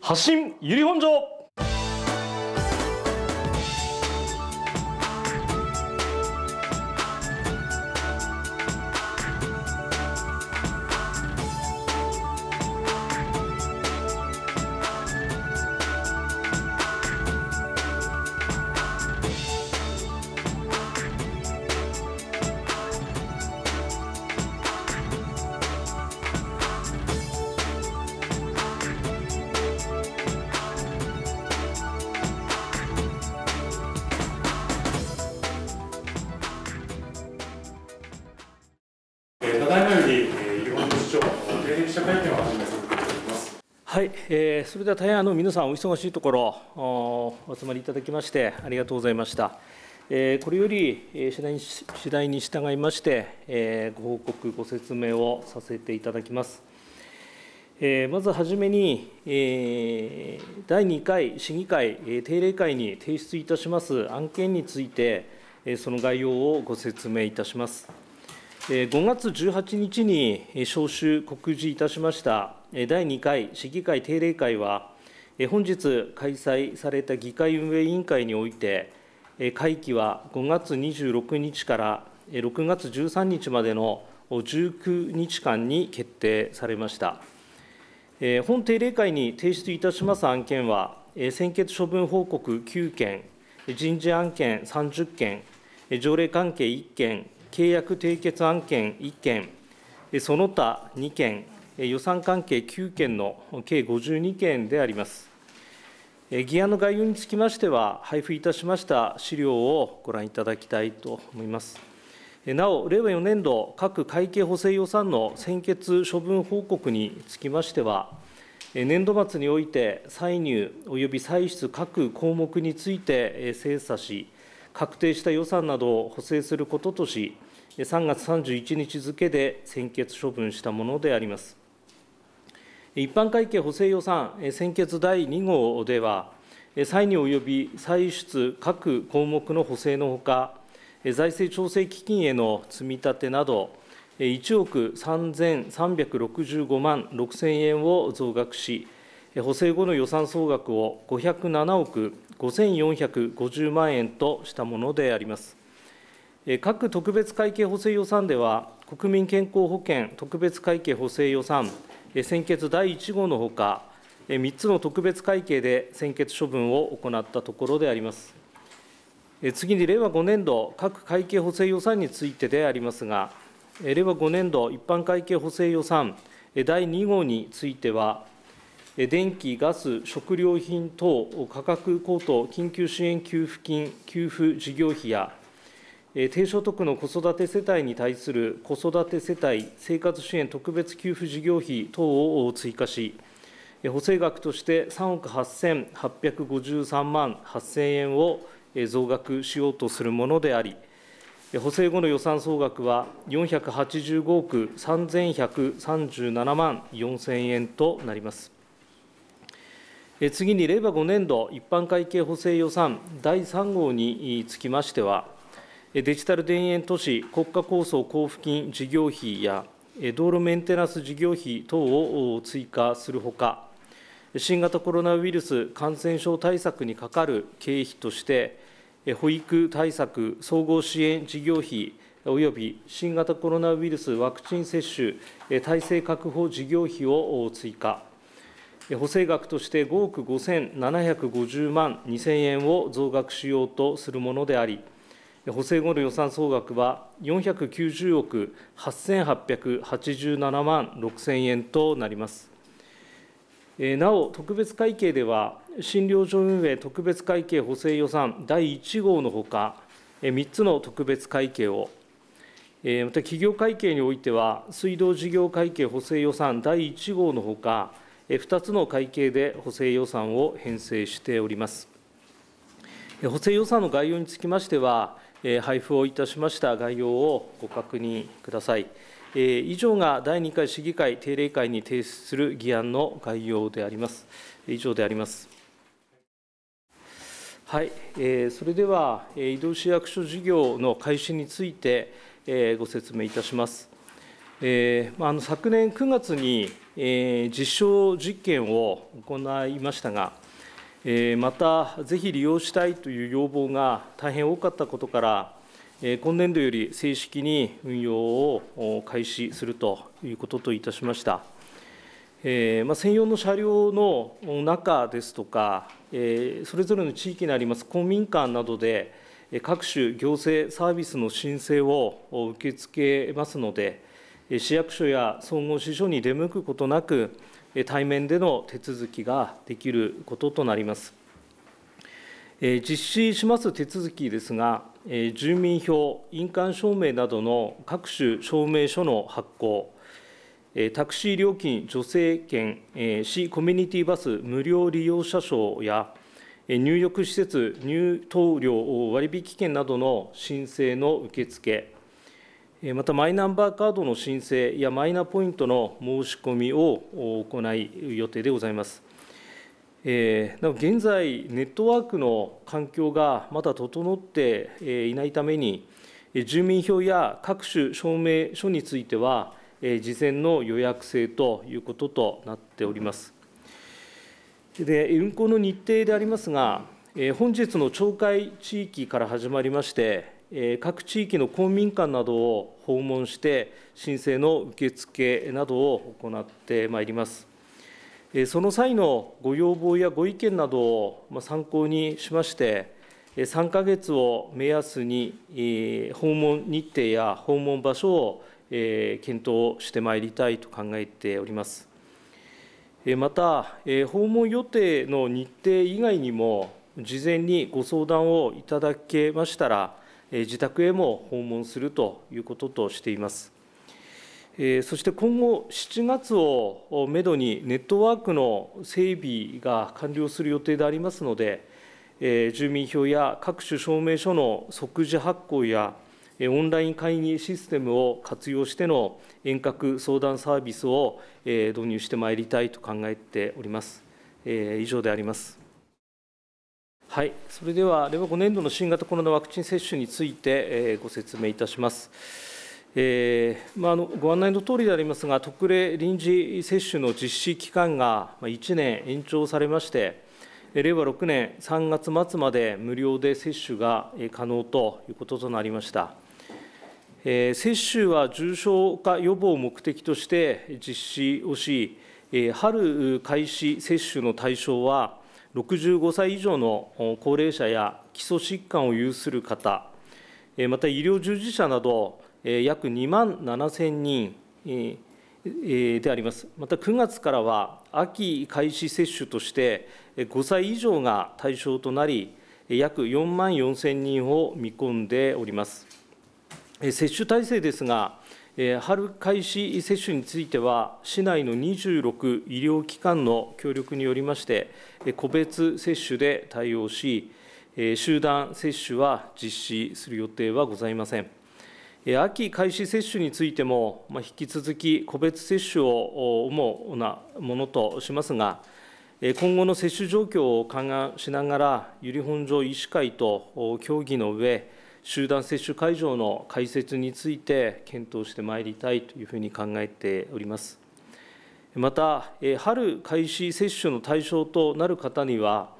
発信ゆり本城では始めさせていただきます。はい、えー、それでは大変あの皆さんお忙しいところお集まりいただきましてありがとうございました。えこれより、え次第に次第に従いまして、えご報告、ご説明をさせていただきます。えまずはじめに、え第2回市議会、定例会に提出いたします案件について、えその概要をご説明いたします。5月18日に召集、告示いたしました第2回市議会定例会は、本日開催された議会運営委員会において、会期は5月26日から6月13日までの19日間に決定されました。本定例会に提出いたします案件は、専決処分報告9件、人事案件30件、条例関係1件、契約締結案件1件、その他2件、予算関係9件の計52件であります。議案の概要につきましては、配布いたしました資料をご覧いただきたいと思います。なお、令和4年度各会計補正予算の専決処分報告につきましては、年度末において歳入及び歳出各項目について精査し、確定した予算などを補正することとし、3月31日付で専決処分したものであります。一般会計補正予算専決第2号では、歳に及び歳出各項目の補正のほか、財政調整基金への積み立てなど、1億3365万6000円を増額し、補正後の予算総額を507億5450万円としたものであります。各特別会計補正予算では、国民健康保険特別会計補正予算、専決第1号のほか、3つの特別会計で専決処分を行ったところであります。次に令和5年度各会計補正予算についてでありますが、令和5年度一般会計補正予算第2号については、電気、ガス、食料品等価格高騰緊急支援給付金給付事業費や、低所得の子育て世帯に対する子育て世帯生活支援特別給付事業費等を追加し、補正額として3億8853万8000円を増額しようとするものであり、補正後の予算総額は485億3137万4000円となります。次に令和5年度一般会計補正予算第3号につきましては、デジタル田園都市国家構想交付金事業費や道路メンテナンス事業費等を追加するほか、新型コロナウイルス感染症対策にかかる経費として、保育対策総合支援事業費および新型コロナウイルスワクチン接種体制確保事業費を追加、補正額として5億5750万2000円を増額しようとするものであり、補正後の予算総額は490億8887万6000円となります。なお、特別会計では、診療所運営特別会計補正予算第1号のほか、3つの特別会計を、また企業会計においては、水道事業会計補正予算第1号のほか、2つの会計で補正予算を編成しております。補正予算の概要につきましては、配布をいたしました概要をご確認ください。以上が第2回市議会定例会に提出する議案の概要であります。以上であります。はい、それでは移動市役所事業の開始についてご説明いたします。えまあ、の昨年9月に、え実証実験を行いましたが、また、ぜひ利用したいという要望が大変多かったことから、今年度より正式に運用を開始するということといたしました。専用の車両の中ですとか、それぞれの地域にあります公民館などで、各種行政サービスの申請を受け付けますので、市役所や総合支所に出向くことなく、対面での手続きができることとなります。実施します手続きですが、住民票、印鑑証明などの各種証明書の発行、タクシー料金助成券、市コミュニティバス無料利用者証や、入浴施設入湯料割引券などの申請の受付、またマイナンバーカードの申請やマイナポイントの申し込みを行い予定でございます。えなお現在、ネットワークの環境がまだ整っていないために、住民票や各種証明書については、事前の予約制ということとなっております。で運行の日程でありますが、本日の町会地域から始まりまして、各地域の公民館などを訪問して、申請の受付などを行ってまいります。その際のご要望やご意見などを参考にしまして、3か月を目安に、訪問日程や訪問場所を検討してまいりたいと考えております。また、訪問予定の日程以外にも、事前にご相談をいただけましたら、自宅へも訪問するということとしています。そして今後、7月をめどにネットワークの整備が完了する予定でありますので、住民票や各種証明書の即時発行や、オンライン会議システムを活用しての遠隔相談サービスを導入してまいりたいと考えております。以上であります。はい、それでは令和5年度の新型コロナワクチン接種について、えー、ご説明いたします。えーまあ、あのご案内のとおりでありますが、特例臨時接種の実施期間が1年延長されまして、令和6年3月末まで無料で接種が可能ということとなりました。えー、接種は重症化予防を目的として実施をし、春開始接種の対象は、65歳以上の高齢者や基礎疾患を有する方、また医療従事者など、約2万7000人であります。また9月からは、秋開始接種として、5歳以上が対象となり、約4万4000人を見込んでおります。接種体制ですが、春開始接種については、市内の26医療機関の協力によりまして、個別接種で対応し、集団接種は実施する予定はございません。秋開始接種についても、引き続き個別接種を主なものとしますが、今後の接種状況を勘案しながら、由利本荘医師会と協議の上、集団接種会場の開設について検討してまいりたいというふうに考えております。また、春開始接種の対象となる方には、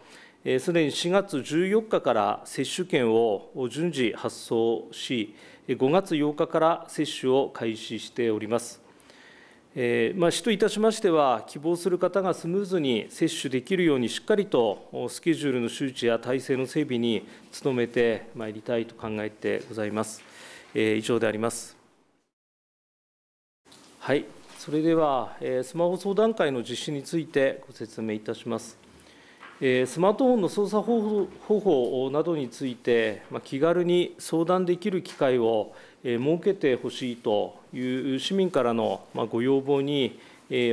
すでに4月14日から接種券を順次発送し、5月8日から接種を開始しております。えー、まあ、市といたしましては、希望する方がスムーズに接種できるように、しっかりとスケジュールの周知や体制の整備に努めてまいりたいと考えてございます。えー、以上であります。はい、それでは、えー、スマホ相談会の実施についてご説明いたします。スマートフォンの操作方法などについて、気軽に相談できる機会を設けてほしいという市民からのご要望に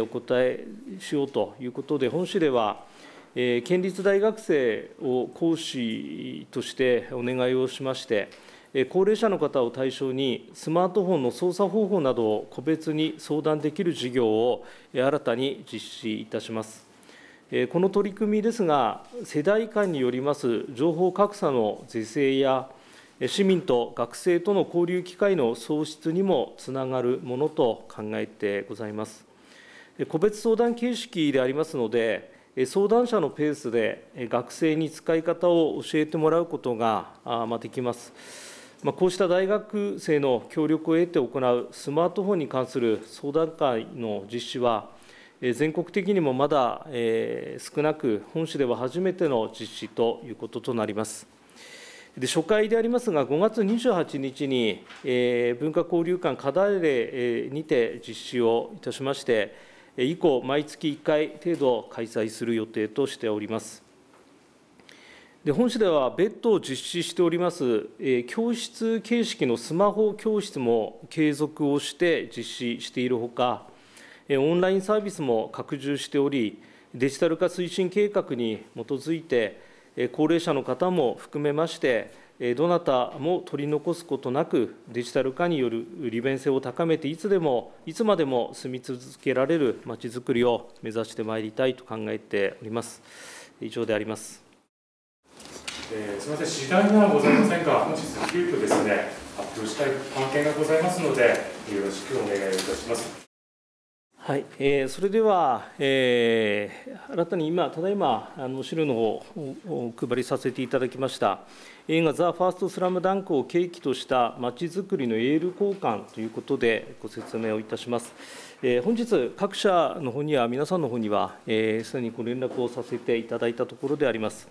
お答えしようということで、本市では、県立大学生を講師としてお願いをしまして、高齢者の方を対象に、スマートフォンの操作方法などを個別に相談できる事業を新たに実施いたします。この取り組みですが、世代間によります情報格差の是正や、市民と学生との交流機会の創出にもつながるものと考えてございます。個別相談形式でありますので、相談者のペースで学生に使い方を教えてもらうことができます。こうした大学生の協力を得て行うスマートフォンに関する相談会の実施は、全国的にもまだ少なく、本市では初めての実施ということとなります。で初回でありますが、5月28日に、え文化交流館課題例にて実施をいたしまして、以降、毎月1回程度開催する予定としております。で本市では別途実施しております、え教室形式のスマホ教室も継続をして実施しているほか、オンラインサービスも拡充しており、デジタル化推進計画に基づいて、高齢者の方も含めまして、どなたも取り残すことなく、デジタル化による利便性を高めて、いつでも、いつまでも住み続けられるまちづくりを目指してまいりたいと考えております。以上であります。えー、すみません、次第にはございませんが、本日急遽ですね、発表したい関係がございますので、よろしくお願いいたします。はい、えー、それでは、えー、新たに今、ただいま、あの資料の方をお配りさせていただきました、映画、ザ・ファースト・スラムダンクを契機としたまちづくりのエール交換ということで、ご説明をいたします。えー、本日、各社の方には、皆さんの方には、えー、すでにご連絡をさせていただいたところであります。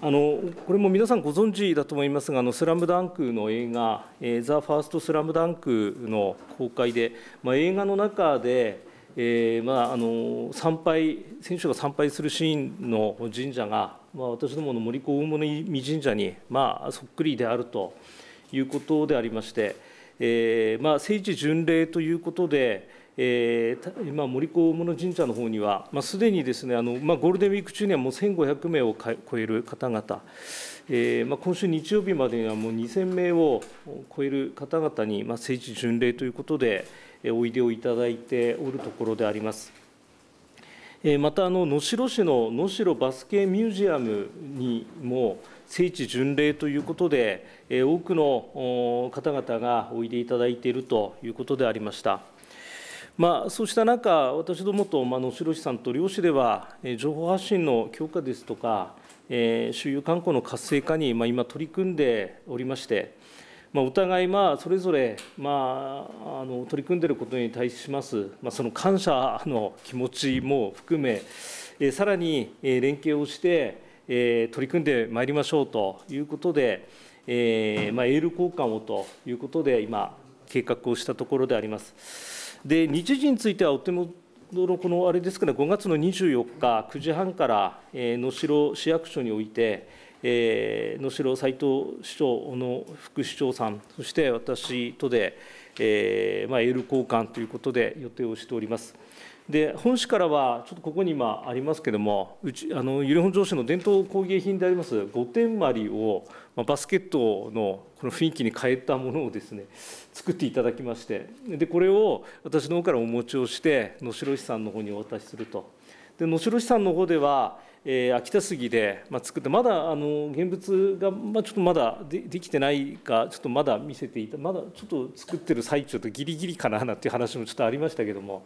あのこれも皆さんご存知だと思いますが、あのスラムダンクの映画、えー、ザ・ファースト・スラムダンクの公開で、まあ、映画の中で、えーまあ、あの参拝選手が参拝するシーンの神社が、まあ、私どもの森子大物神社に、まあ、そっくりであるということでありまして、えーまあ、聖地巡礼ということで、えー、今、森子大物神社の方には、まあ、すでにですねあの、まあ、ゴールデンウィーク中にはもう1500名を超える方々、えーまあ、今週日曜日までにはもう2000名を超える方々に、まあ、聖地巡礼ということで、おいでをいただいておるところであります。また、能代市の能代バスケミュージアムにも、聖地巡礼ということで、多くの方々がおいでいただいているということでありました。まあ、そうした中、私どもと能代市さんと両市では、情報発信の強化ですとか、周遊観光の活性化に今取り組んでおりまして、まあ、お互いまあそれぞれまああの取り組んでいることに対します、まあ、その感謝の気持ちも含め、えさらに連携をして、え取り組んでまいりましょうということで、えまあ、エール交換をということで、今、計画をしたところであります。で日時についてはお手元のこのあれですから5月の24日9時半から能代市役所においてえ能代斎藤市長の副市長さん、そして私とで、えーまあ、エール交換ということで予定をしております。で本市からは、ちょっとここに今ありますけれども、うちあの由利本荘市の伝統工芸品であります、御殿まを、まあ、バスケットのこの雰囲気に変えたものをですね作っていただきまして、でこれを私の方からお持ちをして、能代市さんの方にお渡しすると。で能代市さんの方ではえー、秋田杉で、まあ、作ってまだあの現物が、まあ、ちょっとまだでできてないかちょっとまだ見せていたまだちょっと作ってる最中とギリギリかななんていう話もちょっとありましたけども、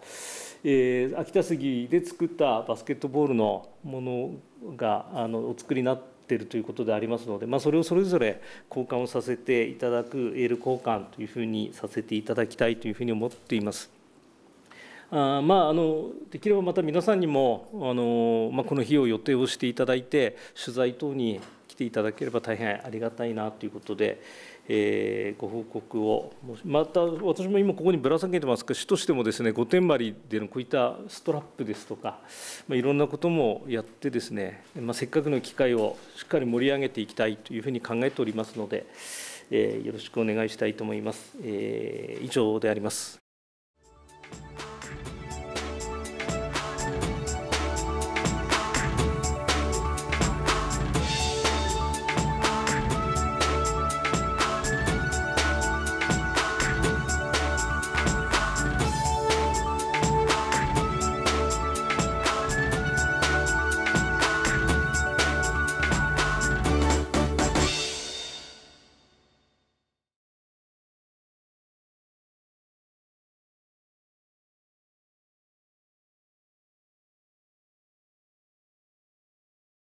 えー、秋田杉で作ったバスケットボールのものがあのお作りになってるということでありますので、まあ、それをそれぞれ交換をさせていただくエール交換というふうにさせていただきたいというふうに思っています。あまああのできればまた皆さんにもあの、まあ、この日を予定をしていただいて取材等に来ていただければ大変ありがたいなということで、えー、ご報告をまた私も今ここにぶら下げてますが市としてもですね御殿張でのこういったストラップですとか、まあ、いろんなこともやってですね、まあ、せっかくの機会をしっかり盛り上げていきたいというふうに考えておりますので、えー、よろしくお願いしたいと思います。えー、以上であります。